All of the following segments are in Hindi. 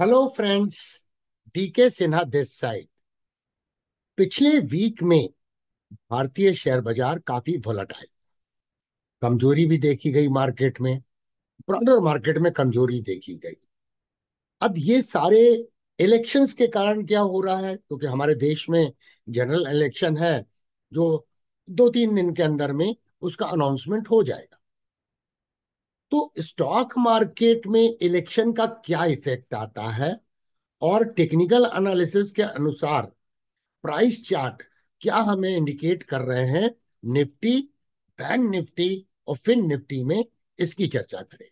Hello friends DK Sinha this side पिछले वीक में भारतीय शेयर बाजार काफी आए कमजोरी भी देखी गई मार्केट में ब्रॉडर मार्केट में कमजोरी देखी गई अब ये सारे इलेक्शंस के कारण क्या हो रहा है क्योंकि हमारे देश में जनरल इलेक्शन है जो दो तीन दिन के अंदर में उसका अनाउंसमेंट हो जाएगा तो स्टॉक मार्केट में इलेक्शन का क्या इफेक्ट आता है और टेक्निकल एनालिसिस के अनुसार प्राइस चार्ट क्या हमें इंडिकेट कर रहे हैं निफ्टी बैंक निफ्टी और फिन निफ्टी में इसकी चर्चा करें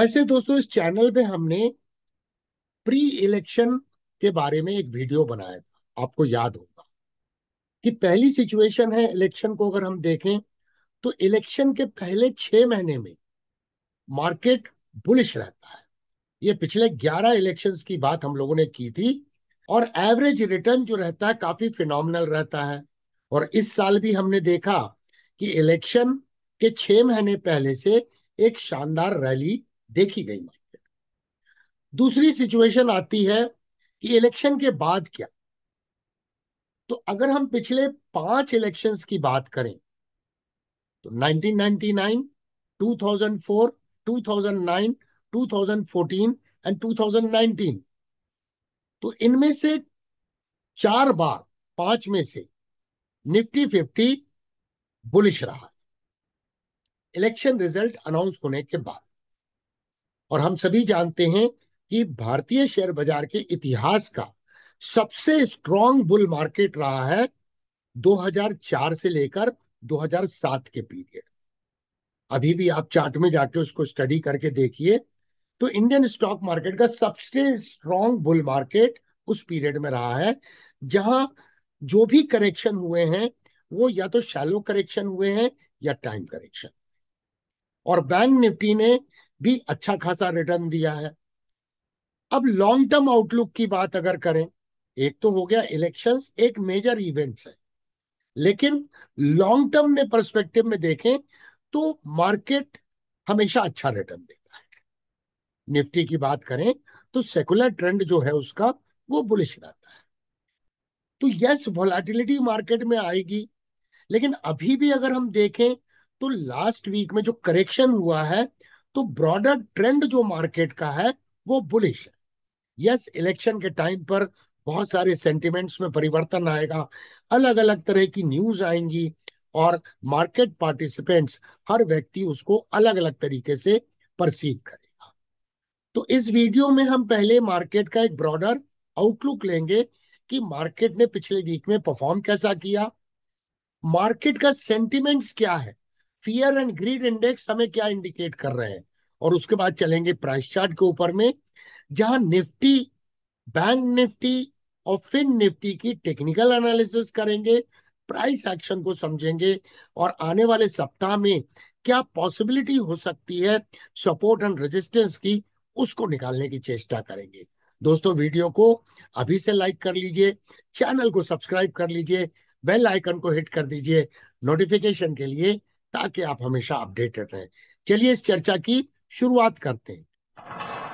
वैसे दोस्तों इस चैनल पे हमने प्री इलेक्शन के बारे में एक वीडियो बनाया था आपको याद होगा कि पहली सिचुएशन है इलेक्शन को अगर हम देखें तो इलेक्शन के पहले छह महीने में मार्केट बुलिश रहता है ये पिछले 11 इलेक्शंस की बात हम लोगों ने की थी और एवरेज रिटर्न जो रहता है काफी फिनोमिनल रहता है और इस साल भी हमने देखा कि इलेक्शन के छह महीने पहले से एक शानदार रैली देखी गई मार्केट दूसरी सिचुएशन आती है कि इलेक्शन के बाद क्या तो अगर हम पिछले पांच इलेक्शंस की बात करें तो 1999, 2004, 2009, 2014 एंड 2019 तो इनमें से चार बार पांच में से निफ्टी फिफ्टी बुलिश रहा इलेक्शन रिजल्ट अनाउंस होने के बाद और हम सभी जानते हैं कि भारतीय शेयर बाजार के इतिहास का सबसे स्ट्रॉन्ग बुल मार्केट रहा है 2004 से लेकर 2007 के पीरियड अभी भी आप चार्ट में जाके उसको स्टडी करके देखिए तो इंडियन स्टॉक मार्केट का सबसे स्ट्रॉन्ग बुल मार्केट उस पीरियड में रहा है जहां जो भी करेक्शन हुए हैं वो या तो शैलो करेक्शन हुए हैं या टाइम करेक्शन और बैंक निफ्टी ने भी अच्छा खासा रिटर्न दिया है अब लॉन्ग टर्म आउटलुक की बात अगर करें एक तो हो गया इलेक्शंस एक मेजर इवेंट्स है लेकिन लॉन्ग टर्म में परस्पेक्टिव में देखें तो मार्केट हमेशा अच्छा रिटर्न देता है निफ्टी की बात करें तो सेकुलर ट्रेंड जो है उसका वो बुलिश रहता है तो यस वोलाटिलिटी मार्केट में आएगी लेकिन अभी भी अगर हम देखें तो लास्ट वीक में जो करेक्शन हुआ है तो ब्रॉडर ट्रेंड जो मार्केट का है वो बुलिश है यस इलेक्शन के टाइम पर बहुत सारे सेंटिमेंट्स में परिवर्तन आएगा अलग अलग तरह की न्यूज आएंगी और मार्केट पार्टिसिपेंट्स हर व्यक्ति उसको अलग अलग तरीके से परसीव करेगा तो इस वीडियो में हम पहले मार्केट का एक ब्रॉडर आउटलुक लेंगे कि मार्केट ने पिछले वीक में परफॉर्म कैसा किया मार्केट का सेंटिमेंट्स क्या है फियर एंड ग्रीड इंडेक्स हमें क्या इंडिकेट कर रहे हैं और उसके बाद चलेंगे प्राइस चार्ट के ऊपर में जहां निफ्टी बैंक निफ्टी और फिन निफ्टी की टेक्निकल एनालिसिस करेंगे प्राइस एक्शन को समझेंगे और आने वाले सप्ताह में क्या पॉसिबिलिटी हो सकती है सपोर्ट एंड रेजिस्टेंस की उसको निकालने की चेष्टा करेंगे दोस्तों वीडियो को अभी से लाइक कर लीजिए चैनल को सब्सक्राइब कर लीजिए बेल आइकन को हिट कर दीजिए नोटिफिकेशन के लिए ताकि आप हमेशा अपडेटेड रहें चलिए इस चर्चा की शुरुआत करते हैं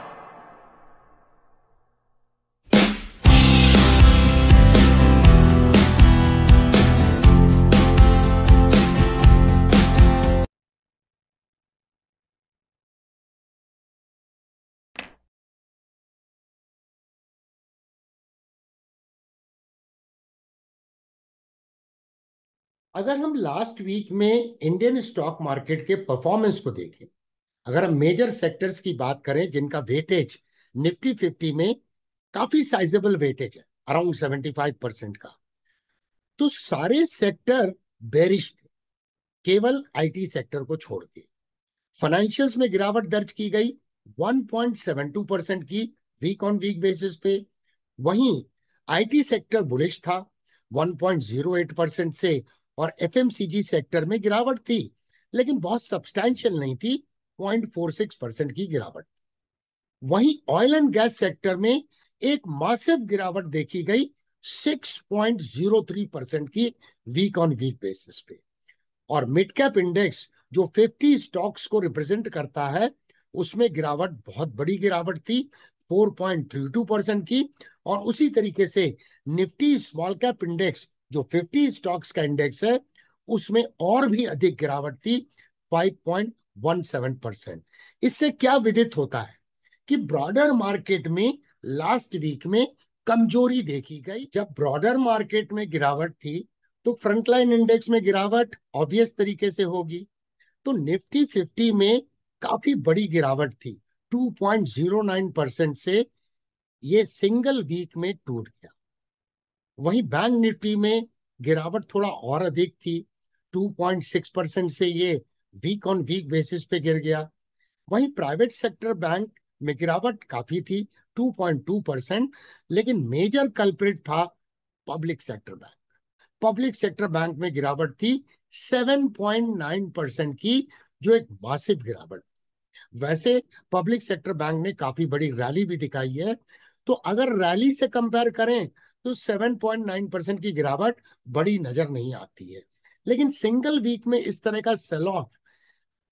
अगर हम लास्ट वीक में इंडियन स्टॉक मार्केट के परफॉर्मेंस को देखें अगर हम मेजर सेक्टर्स की बात करें जिनका वेटेज निफ्टी फिफ्टी में काफी साइजेबल वेटेज है अराउंड सेवेंटी फाइव परसेंट का तो सारे सेक्टर बेरिश थे केवल आईटी सेक्टर को छोड़ के फाइनेंशियल्स में गिरावट दर्ज की गई 1.72 परसेंट की वीक ऑन वीक बेसिस पे वहीं आईटी सेक्टर बुलिश था 1.08 परसेंट से और एफ सेक्टर में गिरावट थी लेकिन बहुत सब्सटैंशियल नहीं थी 0.46 परसेंट की गिरावट वहीं ऑयल एंड गैस सेक्टर में एक मासिव गिरावट देखी गई 6.03 परसेंट की वीक ऑन वीक बेसिस पे और मिड कैप इंडेक्स जो 50 स्टॉक्स को रिप्रेजेंट करता है उसमें गिरावट बहुत बड़ी गिरावट थी 4.32 परसेंट की और उसी तरीके से निफ्टी स्मॉल कैप इंडेक्स जो 50 स्टॉक्स का इंडेक्स है उसमें और भी अधिक गिरावट थी 5.17 परसेंट इससे क्या विदित होता है कि ब्रॉडर मार्केट में लास्ट वीक में कमजोरी देखी गई जब ब्रॉडर मार्केट में गिरावट थी तो फ्रंटलाइन इंडेक्स में गिरावट ऑब्वियस तरीके से होगी तो निफ्टी 50 में काफी बड़ी गिरावट थी 2.09 परसेंट से ये सिंगल वीक में टूट गया वहीं बैंक निफ्टी में गिरावट थोड़ा और अधिक थी 2.6 परसेंट से ये वीक ऑन वीक बेसिस पे गिर गया वहीं प्राइवेट सेक्टर बैंक में गिरावट काफी थी 2.2 परसेंट लेकिन मेजर कल्प्रिट था public sector bank public sector bank में गिरावट थी 7.9 परसेंट की जो एक मासिव गिरावट वैसे पब्लिक सेक्टर बैंक ने काफी बड़ी रैली भी दिखाई है तो अगर रैली से कंपेयर करें तो 7.9 परसेंट की गिरावट बड़ी नजर नहीं आती है लेकिन सिंगल वीक में इस तरह का सेल ऑफ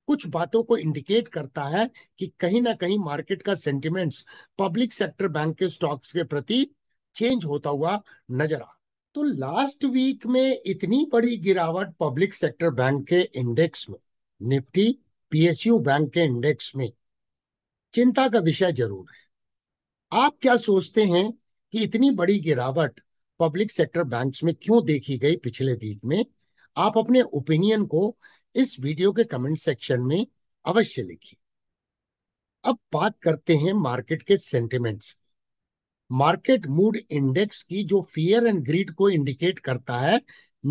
कुछ बातों को इंडिकेट करता है कि कहीं ना कहीं मार्केट का सेंटिमेंट्स पब्लिक सेक्टर बैंक के स्टॉक्स के प्रति चेंज होता हुआ नजर आ तो लास्ट वीक में इतनी बड़ी गिरावट पब्लिक सेक्टर बैंक के इंडेक्स में निफ्टी पीएसयू बैंक के इंडेक्स में चिंता का विषय जरूर है आप क्या सोचते हैं कि इतनी बड़ी गिरावट पब्लिक सेक्टर बैंक्स में क्यों देखी गई पिछले वीक में आप अपने ओपिनियन को इस वीडियो के कमेंट सेक्शन में अवश्य लिखिए अब बात करते हैं मार्केट के सेंटिमेंट्स मार्केट मूड इंडेक्स की जो फियर एंड ग्रीड को इंडिकेट करता है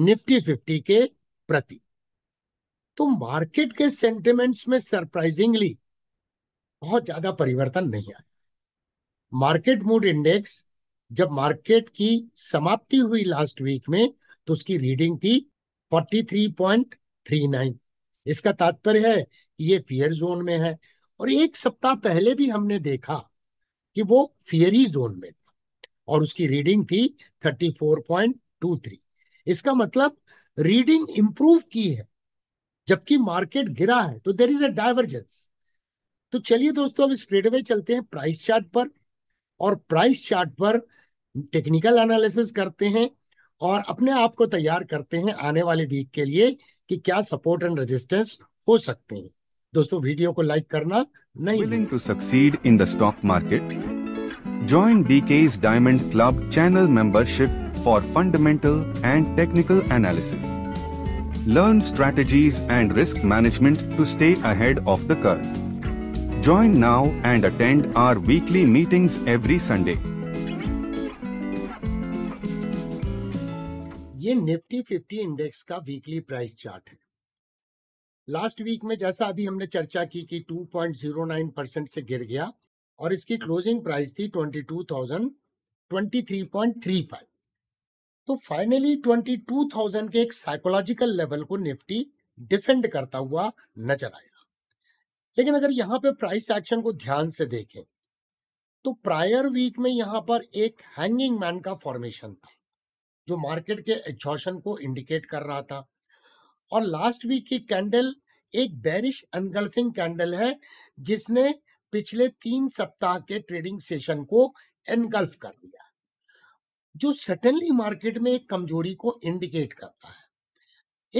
निफ्टी फिफ्टी के प्रति तो मार्केट के सेंटिमेंट्स में सरप्राइजिंगली बहुत ज्यादा परिवर्तन नहीं आया मार्केट मूड इंडेक्स जब मार्केट की समाप्ति हुई लास्ट वीक में तो उसकी रीडिंग थी 43.39 इसका तात्पर्य है कि ये फियर जोन में है और एक सप्ताह पहले भी हमने देखा कि वो फियरी जोन में था और उसकी रीडिंग थी 34.23 इसका मतलब रीडिंग इंप्रूव की है जबकि मार्केट गिरा है तो देर इज अ डाइवर्जेंस तो चलिए दोस्तों अब स्ट्रेट चलते हैं प्राइस चार्ट पर और प्राइस चार्ट पर टेक्निकल एनालिसिस करते हैं और अपने आप को तैयार करते हैं आने वाले वीक के लिए कि क्या सपोर्ट एंड रेजिस्टेंस हो सकते हैं दोस्तों वीडियो को लाइक करना नहीं willing to succeed in the stock market join D K diamond club channel membership for fundamental and technical analysis learn strategies and risk management to stay ahead of the curve. Join now and attend our weekly meetings every Sunday. ये निफ्टी 50 इंडेक्स का वीकली प्राइस चार्ट है लास्ट वीक में जैसा अभी हमने चर्चा की कि 2.09 परसेंट से गिर गया और इसकी क्लोजिंग प्राइस थी 22,000 तो फाइनली 22,000 के एक साइकोलॉजिकल लेवल को निफ्टी डिफेंड करता हुआ नजर आया लेकिन अगर यहां पे प्राइस एक्शन को ध्यान से देखें तो प्रायर वीक में यहां पर एक हैंगिंग मैन का फॉर्मेशन था जो मार्केट के एक्सॉशन को इंडिकेट कर रहा था और लास्ट वीक की कैंडल एक बैरिश अनगल्फिंग कैंडल है जिसने पिछले तीन सप्ताह के ट्रेडिंग सेशन को एनगल्फ कर दिया जो सटनली मार्केट में एक कमजोरी को इंडिकेट करता है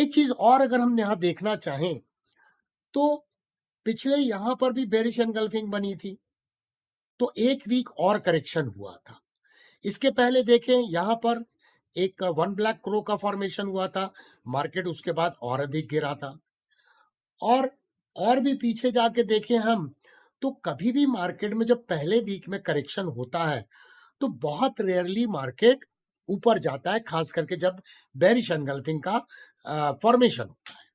एक चीज और अगर हम यहां देखना चाहें तो पिछले यहां पर भी बेरिश एनगल्फिंग बनी थी तो एक वीक और करेक्शन हुआ था इसके पहले देखें यहां पर एक वन ब्लैक क्रो का फॉर्मेशन हुआ था मार्केट उसके बाद और अधिक गिरा था और और भी पीछे जाके देखें हम तो कभी भी मार्केट में जब पहले वीक में करेक्शन होता है तो बहुत रेयरली मार्केट ऊपर जाता है खास करके जब बैरिश एनगल्फिंग का फॉर्मेशन होता है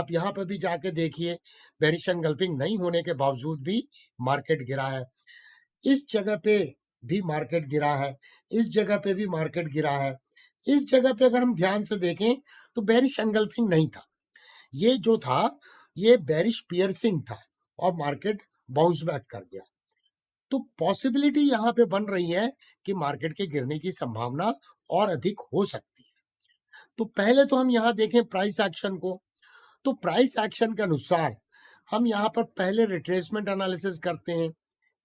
आप यहाँ पर भी जाके देखिए बैरिश एनगल्फिंग नहीं होने के बावजूद भी मार्केट गिरा है इस जगह पे भी मार्केट गिरा है इस जगह पे भी मार्केट गिरा है इस जगह पे अगर हम ध्यान से देखें तो बैरिश एंगल्फिंग नहीं था ये जो था ये बैरिश पियर्सिंग था और मार्केट बाउंस बैक कर गया तो पॉसिबिलिटी यहाँ पे बन रही है कि मार्केट के गिरने की संभावना और अधिक हो सकती है तो पहले तो हम यहाँ देखें प्राइस एक्शन को तो प्राइस एक्शन के अनुसार हम यहाँ पर पहले रिट्रेसमेंट एनालिसिस करते हैं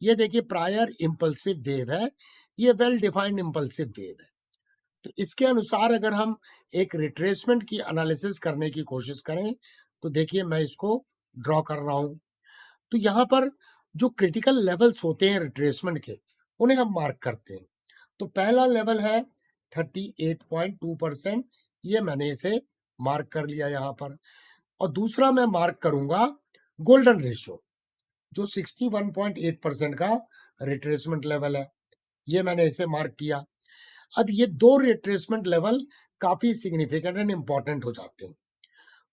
ये देखिए प्रायर इम्पल्सिव वेव है ये वेल डिफाइंड इम्पल्सिव वेव है तो इसके अनुसार अगर हम एक रिट्रेसमेंट की एनालिसिस करने की कोशिश करें तो देखिए मैं इसको ड्रॉ कर रहा हूं तो यहाँ पर जो क्रिटिकल लेवल्स होते हैं रिट्रेसमेंट के उन्हें हम मार्क करते हैं तो पहला लेवल है 38.2 परसेंट ये मैंने इसे मार्क कर लिया यहाँ पर और दूसरा मैं मार्क करूंगा गोल्डन रेशियो जो 61.8 परसेंट का रिट्रेसमेंट लेवल है ये मैंने इसे मार्क किया अब ये दो रिट्रेसमेंट लेवल काफी सिग्निफिकेंट एंड इंपॉर्टेंट हो जाते हैं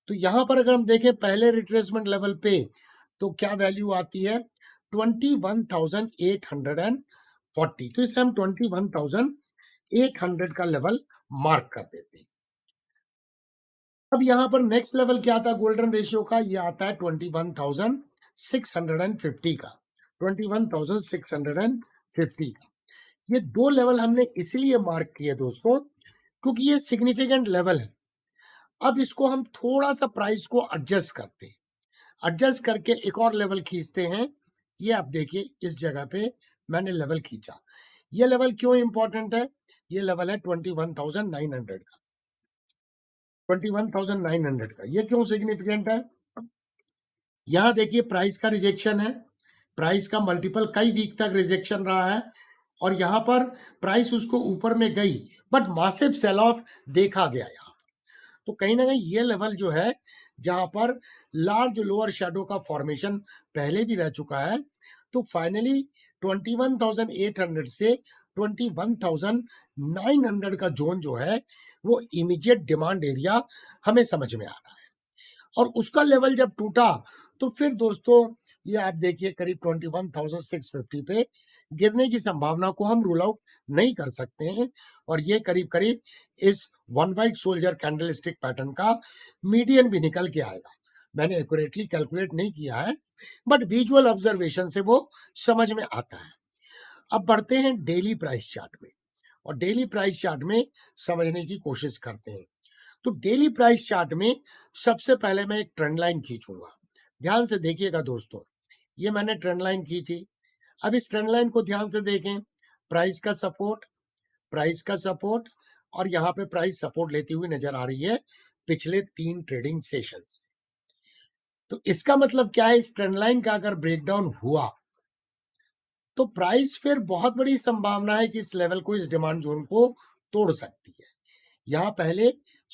तो यहां पर अगर हम देखें पहले रिट्रेसमेंट लेवल पे तो क्या वैल्यू आती है twenty one thousand eight hundred and forty तो इसे हम twenty one thousand eight hundred का लेवल मार्क कर देते हैं अब यहां पर नेक्स्ट लेवल क्या आता है गोल्डन रेशियो का ये आता है twenty one thousand six hundred and fifty का twenty one thousand six hundred and fifty का ये दो लेवल हमने इसलिए मार्क किए दोस्तों क्योंकि ये सिग्निफिकेंट लेवल है अब इसको हम थोड़ा सा प्राइस को एडजस्ट करते हैं एडजस्ट करके एक और लेवल खींचते हैं ये आप देखिए इस जगह पे मैंने लेवल खींचा ये लेवल क्यों इंपॉर्टेंट है ये लेवल है twenty one thousand nine hundred का twenty one thousand nine hundred का ये क्यों सिग्निफिकेंट है यहां देखिए प्राइस का रिजेक्शन है प्राइस का मल्टीपल कई वीक तक रिजेक्शन रहा है और यहां पर प्राइस उसको ऊपर में गई बट मासिव सेल ऑफ देखा गया यहाँ तो कहीं ना कहीं ये लेवल जो है जहां पर लार्ज लोअर शेडो का फॉर्मेशन पहले भी रह चुका है तो फाइनली 21,800 से 21,900 का जोन जो है वो इमीडिएट डिमांड एरिया हमें समझ में आ रहा है और उसका लेवल जब टूटा तो फिर दोस्तों ये आप देखिए करीब 21,650 पे गिरने की संभावना को हम रूल आउट नहीं कर सकते हैं और ये करीब करीब इस one white soldier candlestick pattern का मीडियन भी निकल के आएगा मैंने एक्यूरेटली कैलकुलेट नहीं किया है बट विजुअल ऑब्जर्वेशन से वो समझ में आता है अब बढ़ते हैं डेली प्राइस चार्ट में और डेली प्राइस चार्ट में समझने की कोशिश करते हैं तो डेली प्राइस चार्ट में सबसे पहले मैं एक ट्रेंड लाइन खींचूंगा ध्यान से देखिएगा दोस्तों ये मैंने ट्रेंड लाइन खींची अब इस ट्रेंड लाइन को ध्यान से देखें प्राइस का सपोर्ट प्राइस का सपोर्ट और यहाँ पे प्राइस सपोर्ट लेती हुई नजर आ रही है पिछले तीन ट्रेडिंग सेशन से तो इसका मतलब क्या है इस ट्रेंड लाइन का अगर ब्रेकडाउन हुआ तो प्राइस फिर बहुत बड़ी संभावना है कि इस लेवल को इस डिमांड जोन को तोड़ सकती है यहाँ पहले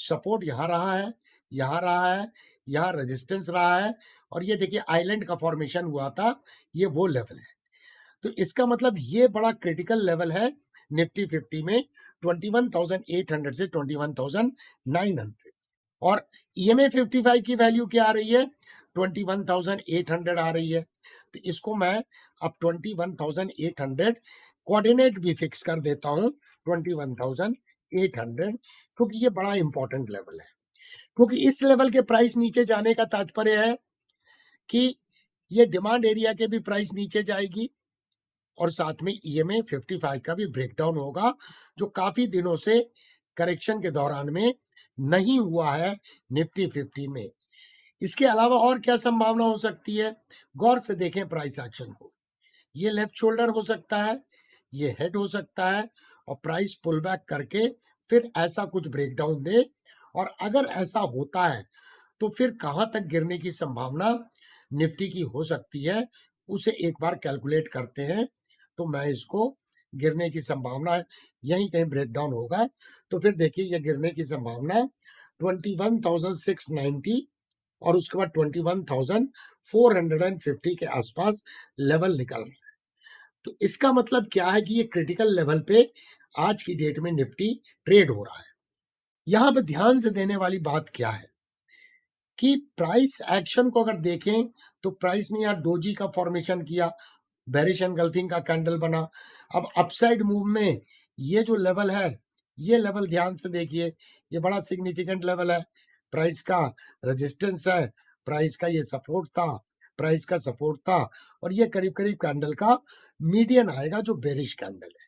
सपोर्ट यहाँ रहा है यहाँ रहा है यहाँ रेजिस्टेंस रहा है और ये देखिए आइलैंड का फॉर्मेशन हुआ था ये वो लेवल है तो इसका मतलब ये बड़ा क्रिटिकल लेवल है निफ्टी फिफ्टी में 21,800 से 21,900 और E M A fifty five की वैल्यू क्या आ रही है 21,800 आ रही है तो इसको मैं अब 21,800 कोऑर्डिनेट भी फिक्स कर देता हूँ 21,800 क्योंकि ये बड़ा इंपॉर्टेंट लेवल है क्योंकि इस लेवल के प्राइस नीचे जाने का तात्पर्य है कि ये डिमांड एरिया के भी प्राइस नीचे जाएगी और साथ में ई e एम का भी ब्रेकडाउन होगा जो काफी दिनों से करेक्शन के दौरान में नहीं हुआ है निफ्टी फिफ्टी में इसके अलावा और क्या संभावना हो सकती है गौर से देखें प्राइस एक्शन को ये लेफ्ट शोल्डर हो सकता है ये हेड हो सकता है और प्राइस पुल बैक करके फिर ऐसा कुछ ब्रेकडाउन दे और अगर ऐसा होता है तो फिर कहां तक गिरने की संभावना निफ्टी की हो सकती है उसे एक बार कैलकुलेट करते हैं तो मैं इसको गिरने की संभावना है यहीं कहीं ब्रेक डाउन होगा तो फिर देखिए ये गिरने की संभावना है twenty one thousand six ninety और उसके बाद twenty one thousand four hundred and fifty के आसपास लेवल निकल रहा है तो इसका मतलब क्या है कि ये क्रिटिकल लेवल पे आज की डेट में निफ्टी ट्रेड हो रहा है यहाँ पर ध्यान से देने वाली बात क्या है कि प्राइस एक्शन को अगर देखें तो प्राइस ने यहाँ डोजी का फॉर्मेशन किया बैरिश एनगल्फिंग का कैंडल बना अब अपसाइड मूव में ये जो लेवल है ये लेवल ध्यान से देखिए ये बड़ा सिग्निफिकेंट लेवल है प्राइस का रेजिस्टेंस है प्राइस का ये सपोर्ट था प्राइस का सपोर्ट था और ये करीब करीब कैंडल का मीडियन आएगा जो बेरिश कैंडल है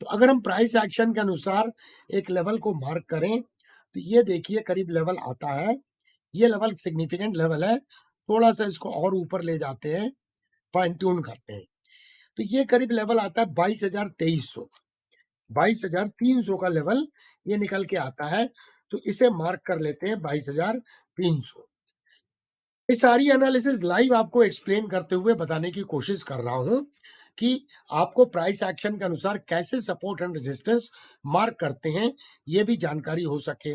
तो अगर हम प्राइस एक्शन के अनुसार एक लेवल को मार्क करें तो ये देखिए करीब लेवल आता है ये लेवल सिग्निफिकेंट लेवल है थोड़ा सा इसको और ऊपर ले जाते हैं फाइन ट्यून करते हैं तो ये करीब लेवल आता है बाईस हजार तेईस सौ का बाईस हजार तीन सौ का लेवल ये निकल के आता है तो इसे मार्क कर लेते हैं बाईस हजार तीन सौ ये सारी एनालिसिस लाइव आपको एक्सप्लेन करते हुए बताने की कोशिश कर रहा हूं कि आपको प्राइस एक्शन के अनुसार कैसे सपोर्ट एंड रेजिस्टेंस मार्क करते हैं ये भी जानकारी हो सके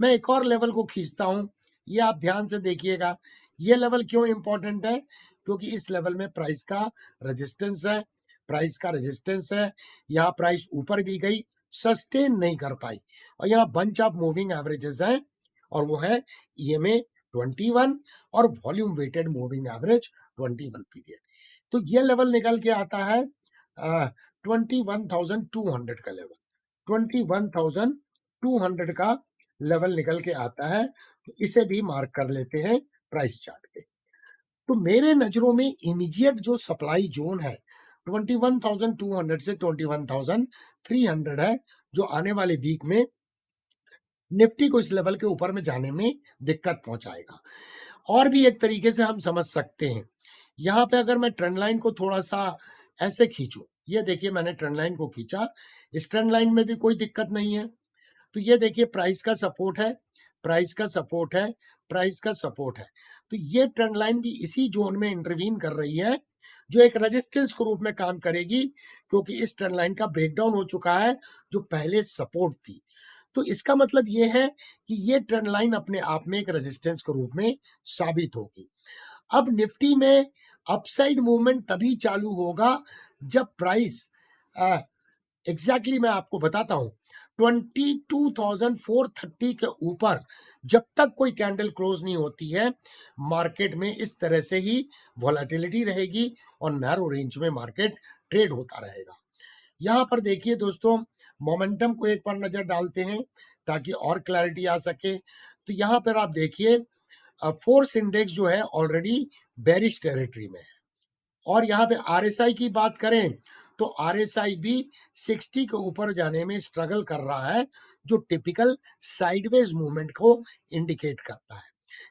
मैं एक और लेवल को खींचता हूं ये आप ध्यान से देखिएगा ये लेवल क्यों इंपॉर्टेंट है क्योंकि इस लेवल में प्राइस का रेजिस्टेंस है प्राइस का रेजिस्टेंस है यहाँ प्राइस ऊपर भी गई सस्टेन नहीं कर पाई और यहाँ बंच ऑफ मूविंग एवरेजेस हैं और वो है ई एम ट्वेंटी वन और volume weighted moving average twenty one period तो ये लेवल निकल के आता है twenty one thousand two hundred का level twenty one thousand two hundred का लेवल निकल के आता है तो इसे भी मार्क कर लेते हैं प्राइस चार्ट पे तो मेरे नजरों में इमीडिएट जो सप्लाई जोन है 21,200 से 21,300 है जो आने वाले वीक में निफ्टी को इस लेवल के ऊपर में जाने में दिक्कत पहुंचाएगा और भी एक तरीके से हम समझ सकते हैं यहाँ पे अगर मैं ट्रेंड लाइन को थोड़ा सा ऐसे खींचू ये देखिए मैंने ट्रेंड लाइन को खींचा इस ट्रेंड लाइन में भी कोई दिक्कत नहीं है तो ये देखिए प्राइस का सपोर्ट है प्राइस का सपोर्ट है प्राइस का सपोर्ट है तो ये ट्रेंड लाइन भी इसी जोन में इंटरवीन कर रही है जो एक रेजिस्टेंस के रूप में काम करेगी क्योंकि इस ट्रेंड लाइन का ब्रेकडाउन हो चुका है जो पहले सपोर्ट थी तो इसका मतलब ये है कि ये ट्रेंड लाइन अपने आप में एक रेजिस्टेंस के रूप में साबित होगी अब निफ्टी में अपसाइड मूवमेंट तभी चालू होगा जब प्राइस एग्जैक्टली exactly मैं आपको बताता हूं 22,430 के ऊपर जब तक कोई कैंडल क्लोज नहीं होती है मार्केट में इस तरह से ही वॉलेटिलिटी रहेगी और नैरो रेंज में मार्केट ट्रेड होता रहेगा यहाँ पर देखिए दोस्तों मोमेंटम को एक बार नजर डालते हैं ताकि और क्लैरिटी आ सके तो यहाँ पर आप देखिए फोर्स इंडेक्स जो है ऑलरेडी बेरिश टेरिटरी में है और यहाँ पे आरएसआई की बात करें तो आर एस आई भी सिक्सटी के ऊपर जाने में स्ट्रगल कर रहा है जो टिपिकल साइडवेज मूवमेंट को इंडिकेट करता है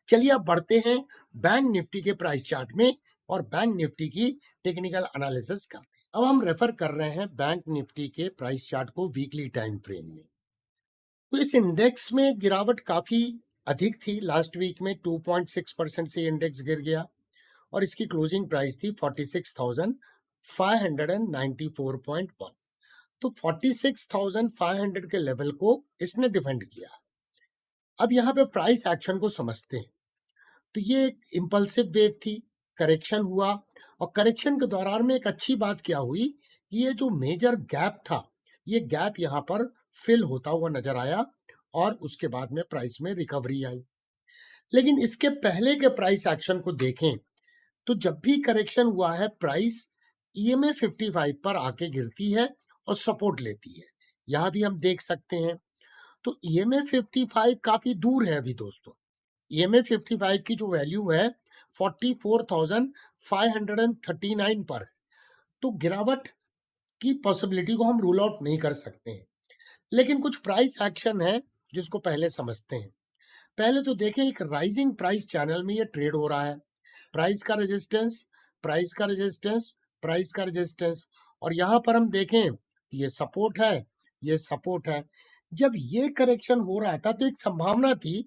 चलिए अब बढ़ते हैं बैंक निफ्टी के प्राइस चार्ट में और बैंक निफ्टी की टेक्निकल एनालिसिस करते हैं अब हम रेफर कर रहे हैं बैंक निफ्टी के प्राइस चार्ट को वीकली टाइम फ्रेम में तो इस इंडेक्स में गिरावट काफी अधिक थी लास्ट वीक में 2.6 परसेंट से इंडेक्स गिर गया और इसकी क्लोजिंग प्राइस थी 594.1 तो 46,500 के लेवल को इसने डिफेंड किया अब यहाँ पे प्राइस एक्शन को समझते हैं तो ये एक इम्पल्सिव वेव थी करेक्शन हुआ और करेक्शन के दौरान में एक अच्छी बात क्या हुई कि ये जो मेजर गैप था ये गैप यहाँ पर फिल होता हुआ नजर आया और उसके बाद में प्राइस में रिकवरी आई लेकिन इसके पहले के प्राइस एक्शन को देखें तो जब भी करेक्शन हुआ है प्राइस ईएमए 55 पर आके गिरती है और सपोर्ट लेती है यहाँ भी हम देख सकते हैं तो ईएमए 55 काफी दूर है अभी दोस्तों ईएमए 55 की जो वैल्यू है 44,539 पर तो गिरावट की पॉसिबिलिटी को हम रूल आउट नहीं कर सकते हैं लेकिन कुछ प्राइस एक्शन है जिसको पहले समझते हैं पहले तो देखें एक राइजिंग प्राइस चैनल में ये ट्रेड हो रहा है प्राइस का रेजिस्टेंस प्राइस का रेजिस्टेंस प्राइस का रेजिस्टेंस और यहाँ पर हम देखें ये सपोर्ट है ये सपोर्ट है जब ये करेक्शन हो रहा था तो एक संभावना थी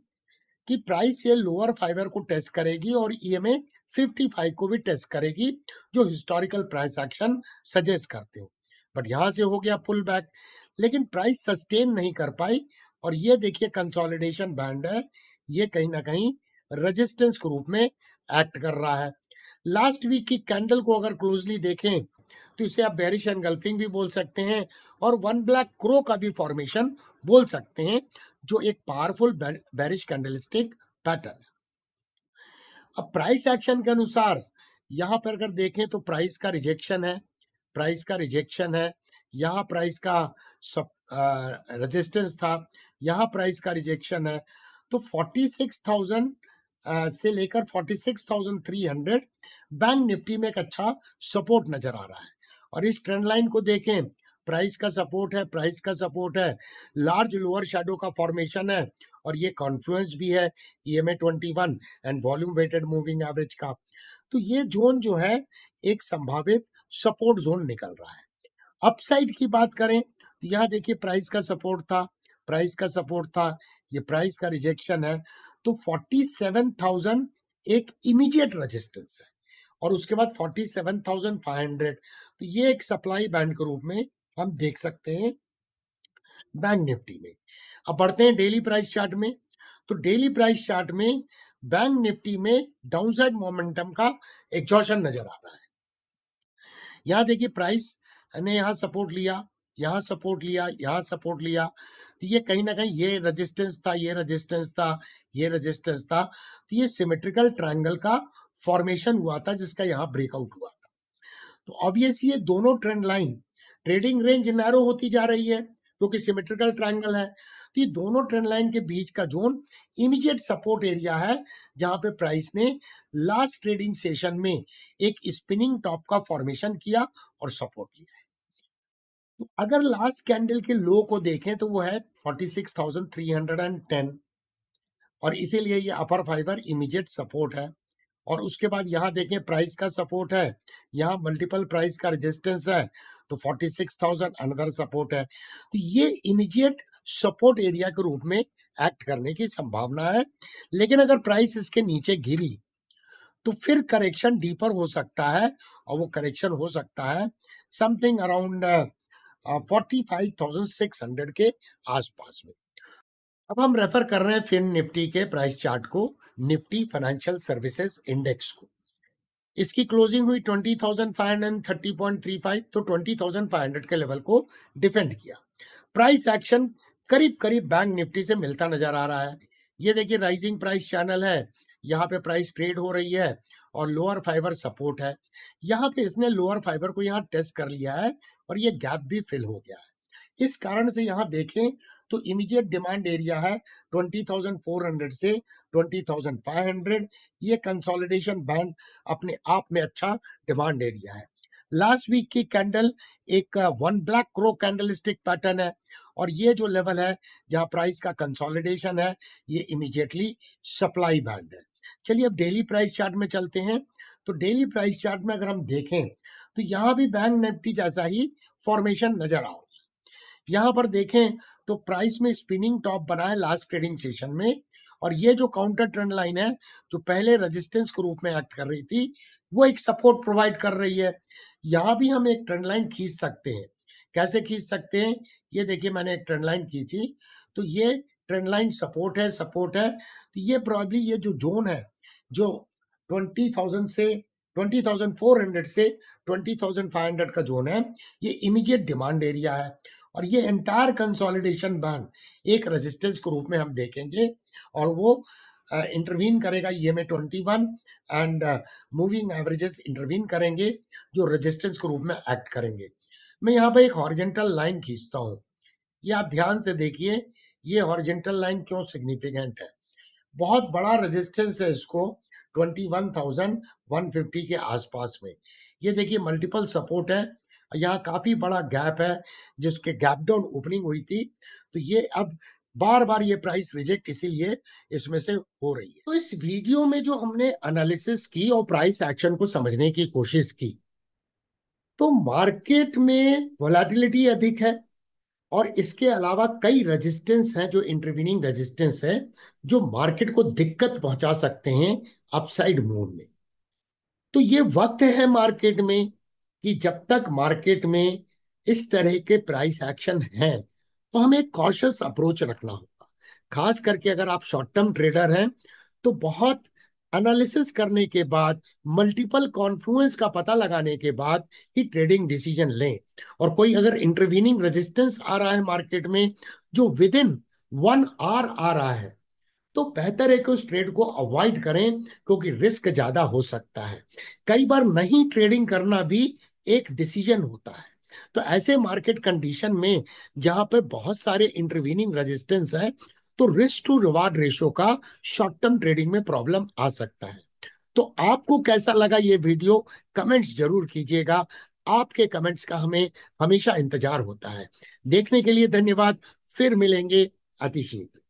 कि प्राइस ये लोअर फाइबर को टेस्ट करेगी और ईएमए e 55 को भी टेस्ट करेगी जो हिस्टोरिकल प्राइस एक्शन सजेस्ट करते हो बट यहाँ से हो गया पुल बैक लेकिन प्राइस सस्टेन नहीं कर पाई और ये देखिए कंसोलिडेशन बैंड है ये कहीं ना कहीं रेजिस्टेंस के रूप में एक्ट कर रहा है लास्ट वीक की कैंडल को अगर क्लोजली देखें तो इसे आप बैरिश एनगल्फिंग भी बोल सकते हैं और वन ब्लैक क्रो का भी फॉर्मेशन बोल सकते हैं जो एक पावरफुल बैरिश कैंडलस्टिक पैटर्न अब प्राइस एक्शन के अनुसार यहाँ पर अगर देखें तो प्राइस का रिजेक्शन है प्राइस का रिजेक्शन है यहाँ प्राइस का सब रेजिस्टेंस था यहाँ प्राइस का रिजेक्शन है तो 46,000 से लेकर 46,300 बैंक निफ्टी में एक अच्छा सपोर्ट नजर आ रहा है और इस ट्रेंड लाइन को देखें प्राइस का सपोर्ट है प्राइस का सपोर्ट है लार्ज लोअर शेडो का फॉर्मेशन है और ये कॉन्फ्लुएंस भी है E M and volume weighted moving average का तो ये जोन जो है एक संभावित सपोर्ट जोन निकल रहा है अपसाइड की बात करें तो यहाँ देखिए प्राइस का सपोर्ट था प्राइस का सपोर्ट था ये प्राइस का रिजेक्शन है तो 47,000 एक इमीडिएट रेजिस्टेंस है और उसके बाद 47,500 तो ये एक सप्लाई बैंड के रूप में हम देख सकते हैं बैंक निफ्टी में अब बढ़ते हैं डेली प्राइस चार्ट में तो डेली प्राइस चार्ट में बैंक निफ्टी में डाउनसाइड मोमेंटम का एग्जॉशन नजर आ रहा है यहां देखिए प्राइस ने यहां सपोर्ट लिया यहां सपोर्ट लिया यहां सपोर्ट लिया तो ये कहीं ना कहीं ये रेजिस्टेंस था ये रेजिस्टेंस था ये रेजिस्टेंस था तो ये सिमेट्रिकल ट्रायंगल का फॉर्मेशन हुआ था जिसका यहाँ ब्रेकआउट हुआ था तो ऑब्वियस ये दोनों trend line trading range narrow होती जा रही है क्योंकि सिमेट्रिकल ट्रायंगल है तो ये दोनों ट्रेंड लाइन के बीच का जोन इमीडिएट सपोर्ट एरिया है जहां पे प्राइस ने लास्ट ट्रेडिंग सेशन में एक स्पिनिंग टॉप का फॉर्मेशन किया और सपोर्ट लिया तो अगर लास्ट कैंडल के लो को देखें तो वो है 46,310 और इसीलिए ये अपर फाइबर इमीजिएट सपोर्ट है और उसके बाद यहाँ देखें प्राइस का सपोर्ट है यहाँ मल्टीपल प्राइस का रेजिस्टेंस है तो 46,000 अनदर सपोर्ट है तो ये इमीजिएट सपोर्ट एरिया के रूप में एक्ट करने की संभावना है लेकिन अगर प्राइस इसके नीचे गिरी तो फिर करेक्शन डीपर हो सकता है और वो करेक्शन हो सकता है something around forty five thousand six hundred के आसपास में अब हम रेफर कर रहे हैं फिन निफ्टी के प्राइस चार्ट को निफ्टी फाइनेंशियल सर्विसेज इंडेक्स को इसकी क्लोजिंग हुई 20,530.35 तो 20,500 के लेवल को डिफेंड किया प्राइस एक्शन करीब करीब बैंक निफ्टी से मिलता नजर आ रहा है ये देखिए राइजिंग प्राइस चैनल है यहाँ पे प्राइस ट्रेड हो रही है और लोअर फाइबर सपोर्ट है यहाँ पे इसने लोअर फाइबर को यहाँ टेस्ट कर लिया है और ये गैप भी फिल हो गया है इस कारण से यहाँ देखें तो इमीडिएट डिमांड एरिया है 20,400 से 20,500 ये कंसोलिडेशन बैंड अपने आप में अच्छा डिमांड एरिया है लास्ट वीक की कैंडल एक one black crow candlestick pattern है और ये जो लेवल है जहां प्राइस का कंसोलिडेशन है ये इमीडिएटली सप्लाई बैंड है चलिए अब डेली प्राइस चार्ट में चलते हैं तो डेली प्राइस चार्ट में अगर हम देखें तो यहाँ भी बैंक निफ्टी जैसा ही फॉर्मेशन नजर आओ यहाँ पर देखें तो प्राइस में स्पिनिंग टॉप बना है लास्ट ट्रेडिंग सेशन में और ये जो काउंटर ट्रेंड लाइन है जो पहले रेजिस्टेंस के रूप में एक्ट कर रही थी वो एक सपोर्ट प्रोवाइड कर रही है यहाँ भी हम एक ट्रेंड लाइन खींच सकते हैं कैसे खींच सकते हैं ये देखिए मैंने एक ट्रेंड लाइन खींची तो ये ट्रेंड लाइन सपोर्ट है सपोर्ट है तो ये प्रॉब्ली ये जो जोन है जो ट्वेंटी थाउजेंड से ट्वेंटी थाउजेंड फोर हंड्रेड से ट्वेंटी थाउजेंड फाइव हंड्रेड का जोन है ये इमीडिएट डिमांड एरिया है और ये एंटायर कंसोलिडेशन बैंड एक रेजिस्टेंस के रूप में हम देखेंगे और वो इंटरवीन uh, करेगा E M A twenty one and moving averages intervene करेंगे जो रेजिस्टेंस के रूप में एक्ट करेंगे मैं यहाँ पर एक हॉरिजेंटल लाइन खींचता हूँ ये आप ध्यान से देखिए ये हॉरिजेंटल लाइन क्यों सिग्निफिकेंट है बहुत बड़ा रेजिस्टेंस है इसको 21,150 के आसपास में ये देखिए मल्टीपल सपोर्ट है यहाँ काफी बड़ा गैप है जिसके गैप डाउन ओपनिंग हुई थी तो ये अब बार बार ये प्राइस रिजेक्ट इसीलिए इसमें से हो रही है तो इस वीडियो में जो हमने एनालिसिस की और प्राइस एक्शन को समझने की कोशिश की तो मार्केट में वोलाटिलिटी अधिक है और इसके अलावा कई रेजिस्टेंस हैं जो इंटरवीनिंग रेजिस्टेंस है जो मार्केट को दिक्कत पहुंचा सकते हैं अपसाइड मूव में तो ये वक्त है मार्केट में कि जब तक मार्केट में इस तरह के प्राइस एक्शन हैं तो हमें एक कॉशस अप्रोच रखना होगा खास करके अगर आप शॉर्ट टर्म ट्रेडर हैं तो बहुत एनालिसिस करने के बाद मल्टीपल कॉन्फ्लुएंस का पता लगाने के बाद ही ट्रेडिंग डिसीजन लें और कोई अगर इंटरवीनिंग रेजिस्टेंस आ रहा है मार्केट में जो विद इन वन आर आ रहा है तो बेहतर है कि उस ट्रेड को अवॉइड करें क्योंकि रिस्क ज्यादा हो सकता है कई बार नहीं ट्रेडिंग करना भी एक डिसीजन होता है तो ऐसे मार्केट कंडीशन में जहां पे बहुत सारे इंटरवीनिंग रेजिस्टेंस है तो रिस्क टू रिवार्ड रेशो का शॉर्ट टर्म ट्रेडिंग में प्रॉब्लम आ सकता है तो आपको कैसा लगा ये वीडियो कमेंट्स जरूर कीजिएगा आपके कमेंट्स का हमें हमेशा इंतजार होता है देखने के लिए धन्यवाद फिर मिलेंगे अतिशीघ्र